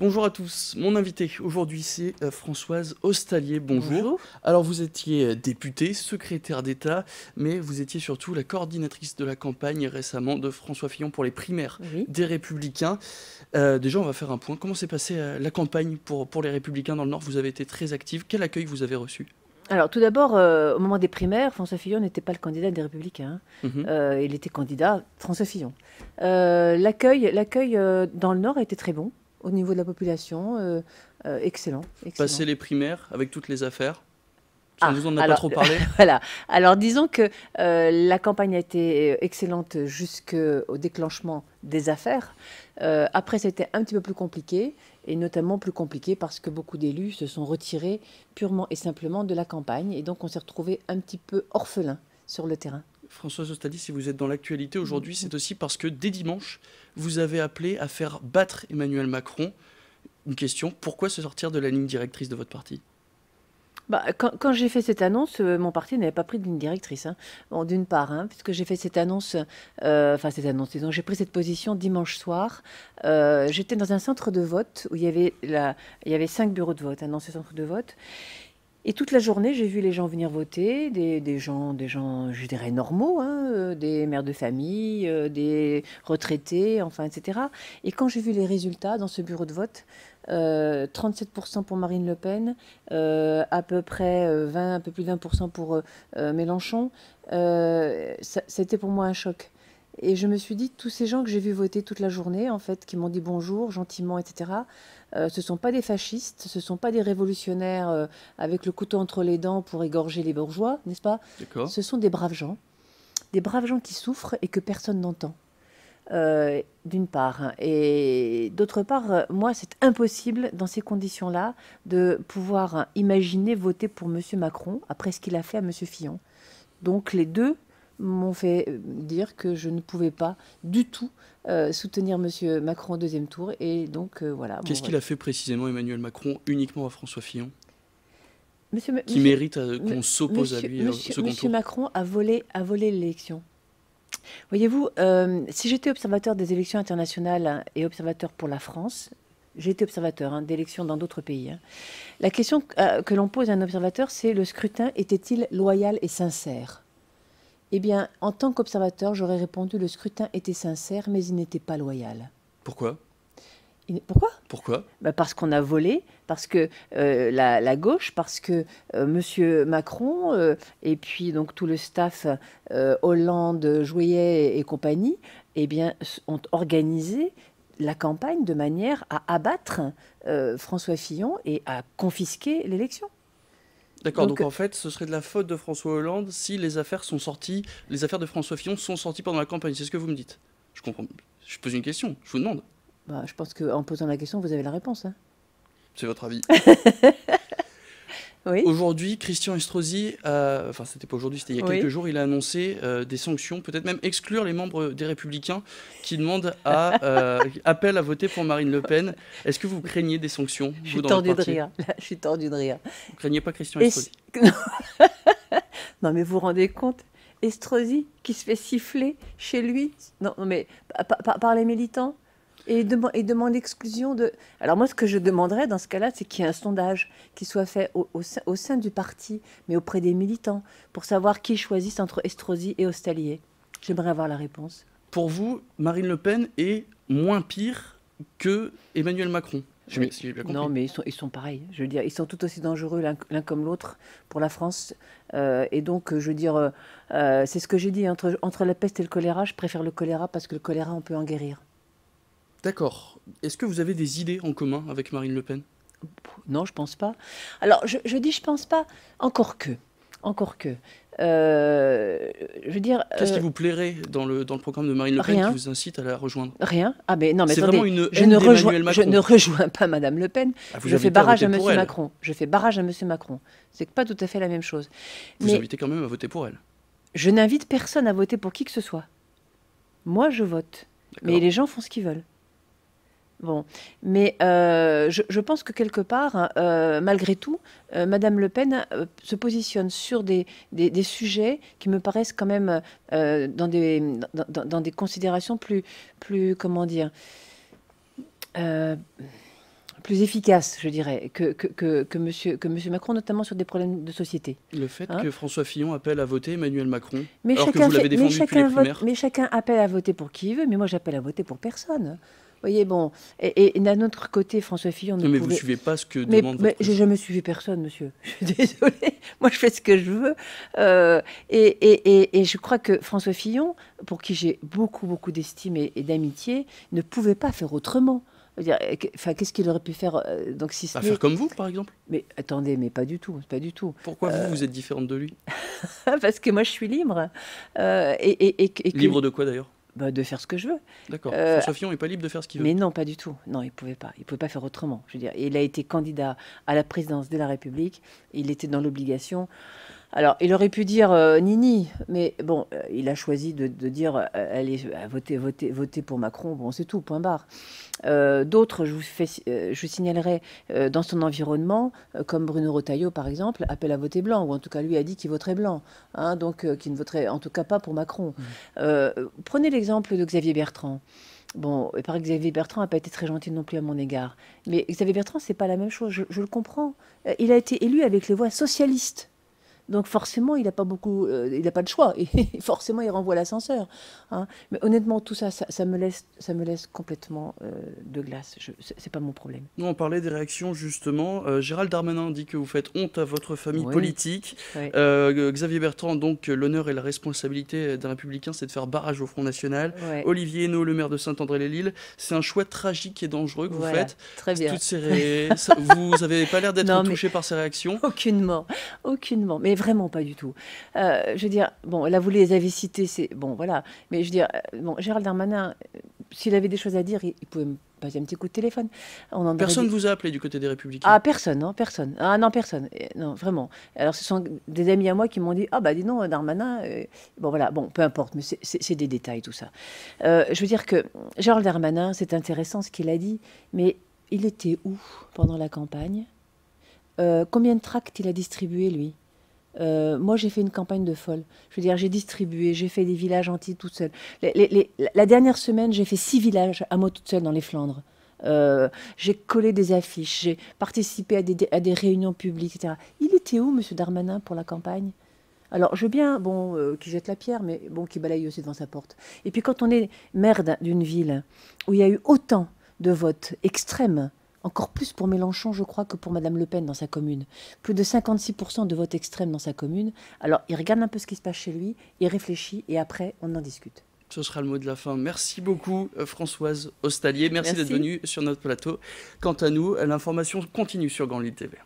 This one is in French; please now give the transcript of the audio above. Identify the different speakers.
Speaker 1: Bonjour à tous. Mon invité aujourd'hui, c'est euh, Françoise Ostalier. Bonjour. Alors, vous étiez euh, députée, secrétaire d'État, mais vous étiez surtout la coordinatrice de la campagne récemment de François Fillon pour les primaires des Républicains. Euh, déjà, on va faire un point. Comment s'est passée la campagne pour, pour les Républicains dans le Nord Vous avez été très active. Quel accueil vous avez reçu
Speaker 2: alors tout d'abord, au moment des primaires, François Fillon n'était pas le candidat des Républicains. Hein. Mhm. il était candidat François Fillon. l'accueil, l'accueil dans le Nord était très bon au niveau de la population. Euh, euh, excellent,
Speaker 1: Passer les primaires avec toutes les affaires.
Speaker 2: ah, vous en a pas trop parlé. voilà. Alors disons que euh, la campagne a été excellente jusqu'au déclenchement des affaires. après, c'était un petit peu plus compliqué, et notamment plus compliqué parce que beaucoup d'élus se sont retirés purement et simplement de la campagne, et donc on s'est retrouvé un petit peu orphelin sur le terrain.
Speaker 1: Françoise Ostadi, si vous êtes dans l'actualité aujourd'hui, mm. c'est aussi parce que dès dimanche, vous avez appelé à faire battre Emmanuel Macron. Une question, pourquoi se sortir de la ligne directrice de votre parti
Speaker 2: bah, quand, j'ai fait cette annonce, euh, mon parti n'avait pas pris de ligne directrice. Hein. d'une part, hein, puisque j'ai fait cette annonce, euh, enfin cette annonce, j'ai pris cette position dimanche soir. Euh, j'étais dans un centre de vote où il y avait, la, il y avait cinq bureaux de vote hein, dans centre de vote. Et toute la journée, j'ai vu les gens venir voter, des, gens, des gens, je dirais, normaux, hein, euh, des mères de famille, euh, des retraités, enfin, etc. Et quand j'ai vu les résultats dans ce bureau de vote, 37% euh, pour Marine Le Pen, à peu près 20, un peu plus de 20% pour euh, Mélenchon, c'était pour moi un choc. Et je me suis dit, tous ces gens que j'ai vus voter toute la journée, en fait, qui m'ont dit bonjour gentiment, etc., euh, ce ne sont pas des fascistes, ce ne sont pas des révolutionnaires euh, avec le couteau entre les dents pour égorger les bourgeois, n'est-ce pas Ce sont des braves gens, des braves gens qui souffrent et que personne n'entend. Euh, d'une part. Et d'autre part, moi, c'est impossible dans ces conditions-là de pouvoir imaginer voter pour M. Macron après ce qu'il a fait à M. Fillon. Donc les deux m'ont fait euh, dire que je ne pouvais pas du tout euh, soutenir M. Macron au deuxième tour. Et donc, euh, voilà. Qu'est-ce qu'il
Speaker 1: a fait précisément Emmanuel Macron uniquement à François Fillon
Speaker 2: monsieur, Qui mérite qu'on s'oppose à lui M. Macron a volé, a volé l'élection. Voyez-vous, si j'étais observateur des élections internationales hein, et observateur pour la France, j'ai été observateur hein, d'élections dans d'autres pays. Hein, la question que l'on pose à un observateur, c'est le scrutin était-il loyal et sincère eh bien, en tant qu'observateur, j'aurais répondu le scrutin était sincère, mais il n'était pas loyal. Pourquoi pourquoi Pourquoi bah, Parce qu'on a volé, parce que euh, la, gauche, parce que euh, M. Macron euh, et puis donc tout le staff Hollande, Joyet et, compagnie, eh bien, ont organisé la campagne de manière à abattre François Fillon et à confisquer l'élection. D'accord, donc, en fait, ce
Speaker 1: serait de la faute de François Hollande si les affaires sont sorties, les affaires de François Fillon sont sorties pendant la campagne. C'est ce que vous me dites. Je comprends. Je pose une question. Je vous demande.
Speaker 2: Bah, je pense qu'en posant la question, vous avez la réponse. Hein. C'est votre avis. Aujourd'hui, Christian
Speaker 1: Estrosi, euh, enfin c'était pas aujourd'hui, c'était il y a quelques jours, il a annoncé euh, des sanctions, peut-être même exclure les membres des Républicains qui demandent à euh, appel à voter pour Marine Le Pen. Est-ce que vous craignez des sanctions Je suis tordue de rire.
Speaker 2: je suis tordue de rire.
Speaker 1: craignez pas Christian Estrosi
Speaker 2: Non, mais vous vous rendez compte Estrosi qui se fait siffler chez lui, non mais par les militants et, demande l'exclusion de. Alors moi, ce que je demanderais dans ce cas-là, c'est qu'il y ait un sondage qui soit fait au, sein, du parti, mais auprès des militants, pour savoir qui choisissent entre Estrosi et Ostalier. J'aimerais avoir la réponse.
Speaker 1: Pour vous, Marine Le Pen est moins pire que Emmanuel Macron
Speaker 2: non, mais ils sont, ils sont pareils. Je veux dire, ils sont tout aussi dangereux l'un comme l'autre pour la France. Euh, et donc, je veux dire, euh, euh, c'est ce que j'ai dit entre, entre la peste et le choléra. Je préfère le choléra parce que le choléra, on peut en guérir.
Speaker 1: D'accord. Est-ce que vous avez des idées en commun
Speaker 2: avec Marine Le Pen Non, je pense pas. Alors, je, dis je pense pas. Encore que. Encore que. Euh, je veux dire. Qu'est-ce qui euh, vous plairait dans le, dans le programme
Speaker 1: de Marine Le Pen qui vous incite à la rejoindre
Speaker 2: Rien. Ah, mais non, mais C'est vraiment une je, ne rejoins, je ne rejoins pas Madame Le Pen. Ah, je fais barrage à, M. Monsieur Macron. Je fais barrage à Monsieur Macron. C'est pas tout à fait la même chose. Vous invitez quand même à voter pour elle. Je n'invite personne à voter pour qui que ce soit. Moi, je vote. Mais les gens font ce qu'ils veulent. Bon, mais euh, je, pense que quelque part, euh, malgré tout, Mme euh, Madame Le Pen se positionne sur des, des, sujets qui me paraissent quand même dans, des, dans, des considérations plus, plus comment dire, plus efficaces, je dirais, que, que, que, monsieur, que monsieur Macron, notamment sur des problèmes de société. Le
Speaker 1: fait hein que François Fillon appelle à voter Emmanuel Macron, mais alors que vous l'avez défendu mais les
Speaker 2: mais chacun appelle à voter pour qui il veut, mais moi j'appelle à voter pour personne voyez, bon. Et, d'un autre côté, François Fillon. Ne mais vous ne suivez pas ce que demande. Mais je n'ai jamais suivi personne, monsieur. Je suis désolée. Moi, je fais ce que je veux. Euh, et, et, et, je crois que François Fillon, pour qui j'ai beaucoup, beaucoup d'estime et, d'amitié, ne pouvait pas faire autrement. Euh, enfin, qu'est-ce qu'il aurait pu faire euh, donc si faire comme vous, par exemple Mais attendez, mais pas du tout, pas du tout. Pourquoi vous, vous êtes différente de lui Parce que moi, je suis libre. et, libre de quoi d'ailleurs bah, de faire ce que je veux. D'accord. François euh, Fillon n'est pas libre de faire ce qu'il veut. Mais non, pas du tout. Non, il ne pouvait pas. Il ne pouvait pas faire autrement. Je veux dire, il a été candidat à la présidence de la République. Il était dans l'obligation alors, il aurait pu dire euh, Nini, mais bon, euh, il a choisi de, dire euh, allez, votez, votez, votez pour Macron, bon, c'est tout, point barre. D'autres, je vous, je signalerai dans son environnement, comme Bruno Rotaillot par exemple, appelle à voter blanc, ou en tout cas lui a dit qu'il voterait blanc, hein, donc qu'il ne voterait en tout cas pas pour Macron. Mmh. prenez l'exemple de Xavier Bertrand. Bon, et par Xavier Bertrand n'a pas été très gentil non plus à mon égard. Mais Xavier Bertrand, c'est pas la même chose, je le comprends. Il a été élu avec les voix socialistes. Donc forcément, il n'a pas beaucoup, euh, il n'a pas de choix. Et forcément, il renvoie l'ascenseur. Hein. Mais honnêtement, tout ça, ça, me laisse, ça me laisse complètement euh, de glace. Ce n'est pas mon problème. Nous,
Speaker 1: on parlait des réactions justement. Euh, Gérald Darmanin dit que vous faites honte à votre famille politique. Xavier Bertrand, donc l'honneur et la responsabilité d'un républicain, c'est de faire barrage au Front National. Olivier Henault, le maire de Saint-André-les-Lilles, c'est un choix tragique et dangereux que vous faites. Très bien. Toutes vous n'avez pas l'air d'être touché par ces réactions. Aucunement,
Speaker 2: aucunement. Mais vraiment pas du tout. Euh, je veux dire, bon, là, vous les avez cités, c'est bon, voilà. Mais je veux dire, euh, bon, Gérald Darmanin, euh, s'il avait des choses à dire, il, pouvait me passer un petit coup de téléphone. On en personne ne vous
Speaker 1: a appelé du côté des Républicains Ah, personne,
Speaker 2: non, hein, personne. Ah, non, personne. Non, vraiment. Alors, ce sont des amis à moi qui m'ont dit Ah, bah, dis non, Darmanin. bon, voilà, bon, peu importe, mais c'est des détails, tout ça. je veux dire que Gérald Darmanin, c'est intéressant ce qu'il a dit, mais il était où pendant la campagne Combien de tracts il a distribué, lui euh, moi, j'ai fait une campagne de folle. Je veux dire, j'ai distribué, j'ai fait des villages entiers toute seule. la dernière semaine, j'ai fait six villages à moi toute seule dans les Flandres. Euh, j'ai collé des affiches, j'ai participé à des, réunions publiques, etc. Il était où, Monsieur Darmanin, pour la campagne alors, je veux bien, bon, euh, qui jette la pierre, mais bon, qui balaye aussi devant sa porte. Et puis, quand on est maire d'une ville où il y a eu autant de votes extrêmes, encore plus pour Mélenchon, je crois, que pour Madame Le Pen dans sa commune. Plus de 56% de vote extrême dans sa commune. Alors, il regarde un peu ce qui se passe chez lui, il réfléchit et après, on en discute.
Speaker 1: Ce sera le mot de la fin. Merci beaucoup, euh, Françoise Ostalier. Merci, d'être venue sur notre plateau. Quant à nous, l'information continue sur Grand Lille TV.